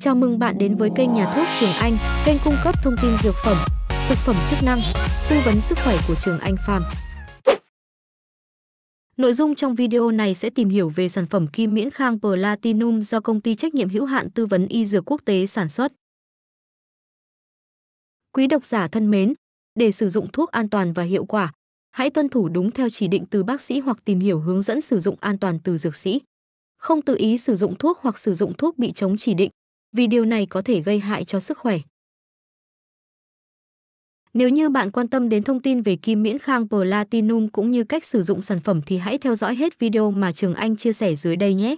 Chào mừng bạn đến với kênh Nhà thuốc Trường Anh, kênh cung cấp thông tin dược phẩm, thực phẩm chức năng, tư vấn sức khỏe của Trường Anh Farm. Nội dung trong video này sẽ tìm hiểu về sản phẩm kim miễn khang Platinum do công ty trách nhiệm hữu hạn tư vấn y dược quốc tế sản xuất. Quý độc giả thân mến, để sử dụng thuốc an toàn và hiệu quả, hãy tuân thủ đúng theo chỉ định từ bác sĩ hoặc tìm hiểu hướng dẫn sử dụng an toàn từ dược sĩ. Không tự ý sử dụng thuốc hoặc sử dụng thuốc bị chống chỉ định vì điều này có thể gây hại cho sức khỏe. Nếu như bạn quan tâm đến thông tin về Kim Miễn Khang Platinum cũng như cách sử dụng sản phẩm thì hãy theo dõi hết video mà Trường Anh chia sẻ dưới đây nhé.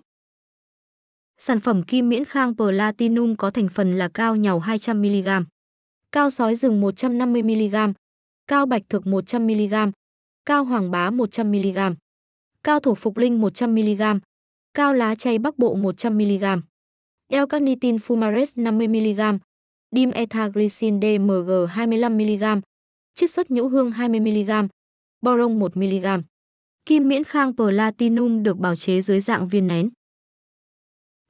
Sản phẩm Kim Miễn Khang Platinum có thành phần là cao nhàu 200mg, cao sói rừng 150mg, cao bạch thực 100mg, cao hoàng bá 100mg, cao thổ phục linh 100mg, cao lá chay bắc bộ 100mg l carnitine fumarate 50mg, dim ethaglycine DMG 25mg, chiết xuất nhũ hương 20mg, boron 1mg. Kim miễn khang platinum được bào chế dưới dạng viên nén.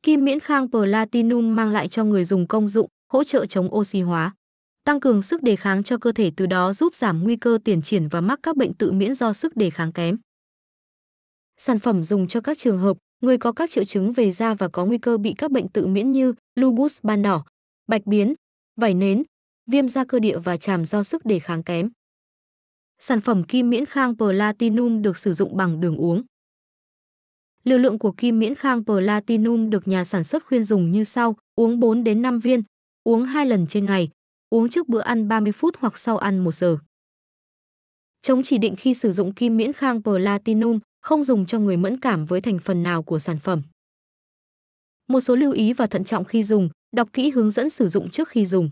Kim miễn khang platinum mang lại cho người dùng công dụng hỗ trợ chống oxy hóa, tăng cường sức đề kháng cho cơ thể từ đó giúp giảm nguy cơ tiền triển và mắc các bệnh tự miễn do sức đề kháng kém. Sản phẩm dùng cho các trường hợp người có các triệu chứng về da và có nguy cơ bị các bệnh tự miễn như lupus ban đỏ, bạch biến, vảy nến, viêm da cơ địa và chàm do sức đề kháng kém. Sản phẩm kim miễn khang Platinum được sử dụng bằng đường uống. Liều lượng của kim miễn khang Platinum được nhà sản xuất khuyên dùng như sau: uống 4 đến 5 viên, uống 2 lần trên ngày, uống trước bữa ăn 30 phút hoặc sau ăn 1 giờ. Chống chỉ định khi sử dụng kim miễn khang Platinum, không dùng cho người mẫn cảm với thành phần nào của sản phẩm. Một số lưu ý và thận trọng khi dùng, đọc kỹ hướng dẫn sử dụng trước khi dùng.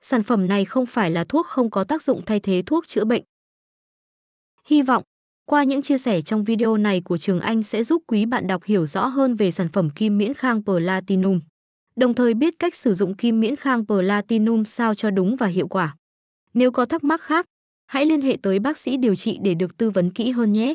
Sản phẩm này không phải là thuốc không có tác dụng thay thế thuốc chữa bệnh. Hy vọng, qua những chia sẻ trong video này của Trường Anh sẽ giúp quý bạn đọc hiểu rõ hơn về sản phẩm kim miễn khang Platinum, đồng thời biết cách sử dụng kim miễn khang Platinum sao cho đúng và hiệu quả. Nếu có thắc mắc khác, hãy liên hệ tới bác sĩ điều trị để được tư vấn kỹ hơn nhé.